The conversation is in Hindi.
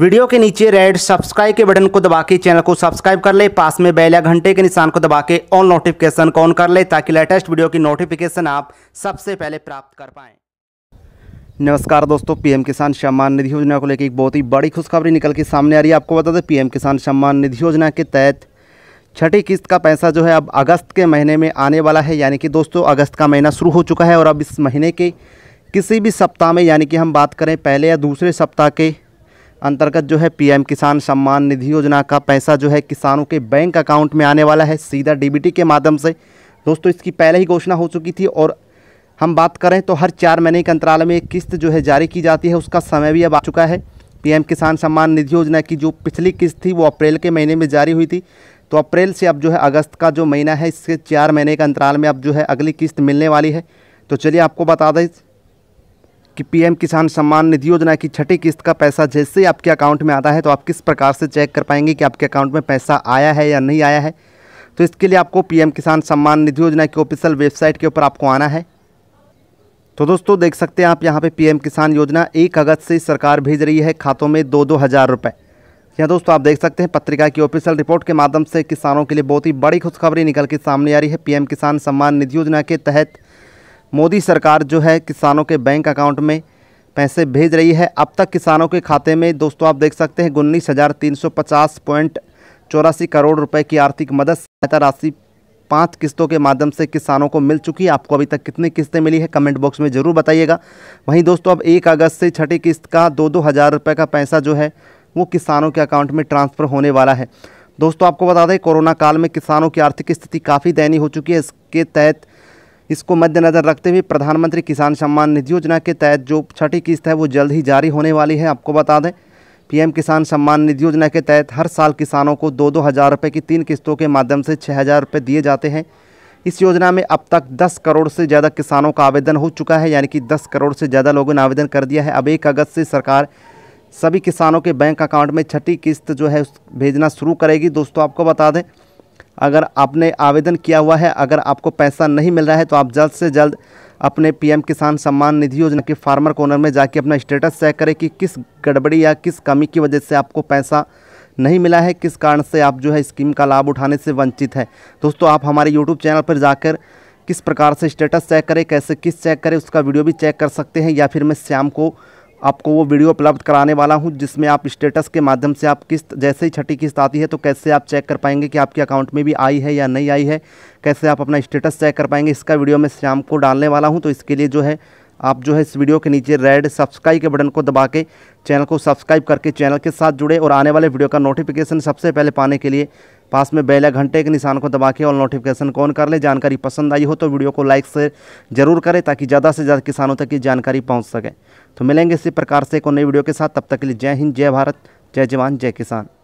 वीडियो के नीचे रेड सब्सक्राइब के बटन को दबा के चैनल को सब्सक्राइब कर ले पास में बेल या घंटे के निशान को दबा के ऑल नोटिफिकेशन को ऑन कर ले ताकि लेटेस्ट वीडियो की नोटिफिकेशन आप सबसे पहले प्राप्त कर पाए नमस्कार दोस्तों पीएम किसान सम्मान निधि योजना को लेकर एक बहुत ही बड़ी खुशखबरी निकल के सामने आ रही है आपको बता दें पीएम किसान सम्मान निधि योजना के तहत छठी किस्त का पैसा जो है अब अगस्त के महीने में आने वाला है यानी कि दोस्तों अगस्त का महीना शुरू हो चुका है और अब इस महीने के किसी भी सप्ताह में यानी कि हम बात करें पहले या दूसरे सप्ताह के अंतर्गत जो है पीएम किसान सम्मान निधि योजना का पैसा जो है किसानों के बैंक अकाउंट में आने वाला है सीधा डीबीटी के माध्यम से दोस्तों इसकी पहले ही घोषणा हो चुकी थी और हम बात करें तो हर चार महीने के अंतराल में एक किस्त जो है जारी की जाती है उसका समय भी अब आ चुका है पीएम किसान सम्मान निधि योजना की जो पिछली किस्त थी वो अप्रैल के महीने में जारी हुई थी तो अप्रैल से अब जो है अगस्त का जो महीना है इसके चार महीने के अंतराल में अब जो है अगली किस्त मिलने वाली है तो चलिए आपको बता दें कि पीएम किसान सम्मान निधि योजना की छठी किस्त का पैसा जैसे ही आपके अकाउंट में आता है तो आप किस प्रकार से चेक कर पाएंगे कि आपके अकाउंट में पैसा आया है या नहीं आया है तो इसके लिए आपको पीएम किसान सम्मान निधि योजना की ऑफिशियल वेबसाइट के ऊपर आपको आना है तो दोस्तों देख सकते हैं आप यहाँ पर पी किसान योजना एक अगस्त से सरकार भेज रही है खातों में दो दो हज़ार रुपये यह दोस्तों आप देख सकते हैं पत्रिका की ऑफिशियल रिपोर्ट के माध्यम से किसानों के लिए बहुत ही बड़ी खुशखबरी निकल के सामने आ रही है पीएम किसान सम्मान निधि योजना के तहत मोदी सरकार जो है किसानों के बैंक अकाउंट में पैसे भेज रही है अब तक किसानों के खाते में दोस्तों आप देख सकते हैं उन्नीस हज़ार तीन सौ पचास पॉइंट चौरासी करोड़ रुपये की आर्थिक मदद सहायता राशि पाँच किस्तों के माध्यम से किसानों को मिल चुकी है आपको अभी तक कितनी किस्तें मिली है कमेंट बॉक्स में ज़रूर बताइएगा वहीं दोस्तों अब एक अगस्त से छठी किस्त का दो दो हज़ार रुपये का पैसा जो है वो किसानों के अकाउंट में ट्रांसफ़र होने वाला है दोस्तों आपको बता दें कोरोना काल में किसानों की आर्थिक स्थिति काफ़ी दयनीय हो चुकी है इसके तहत इसको मद्देनज़र रखते हुए प्रधानमंत्री किसान सम्मान निधि योजना के तहत जो छठी किस्त है वो जल्द ही जारी होने वाली है आपको बता दें पीएम किसान सम्मान निधि योजना के तहत हर साल किसानों को दो दो हज़ार रुपये की तीन किस्तों के माध्यम से छः हज़ार रुपये दिए जाते हैं इस योजना में अब तक दस करोड़ से ज़्यादा किसानों का आवेदन हो चुका है यानी कि दस करोड़ से ज़्यादा लोगों ने आवेदन कर दिया है अब एक अगस्त से सरकार सभी किसानों के बैंक अकाउंट में छठी किस्त जो है भेजना शुरू करेगी दोस्तों आपको बता दें अगर आपने आवेदन किया हुआ है अगर आपको पैसा नहीं मिल रहा है तो आप जल्द से जल्द अपने पीएम किसान सम्मान निधि योजना के फार्मर कॉर्नर में जाके अपना स्टेटस चेक करें कि किस गड़बड़ी या किस कमी की वजह से आपको पैसा नहीं मिला है किस कारण से आप जो है स्कीम का लाभ उठाने से वंचित है दोस्तों आप हमारे यूट्यूब चैनल पर जाकर किस प्रकार से स्टेटस चेक करें कैसे किस चेक करें उसका वीडियो भी चेक कर सकते हैं या फिर मैं शाम को आपको वो वीडियो उपलब्ध कराने वाला हूँ जिसमें आप स्टेटस के माध्यम से आप किस्त जैसे ही छठी किस्त आती है तो कैसे आप चेक कर पाएंगे कि आपके अकाउंट में भी आई है या नहीं आई है कैसे आप अपना स्टेटस चेक कर पाएंगे इसका वीडियो मैं शाम को डालने वाला हूँ तो इसके लिए जो है आप जो है इस वीडियो के नीचे रेड सब्सक्राइब के बटन को दबा के चैनल को सब्सक्राइब करके चैनल के साथ जुड़े और आने वाले वीडियो का नोटिफिकेशन सबसे पहले पाने के लिए पास में बेल घंटे के निशान को दबा के और नोटिफिकेशन कौन कर ले जानकारी पसंद आई हो तो वीडियो को लाइक से जरूर करें ताकि ज़्यादा से ज़्यादा किसानों तक ये जानकारी पहुँच सके तो मिलेंगे इसी प्रकार से एक नई वीडियो के साथ तब तक के लिए जय हिंद जय भारत जय जवान जय किसान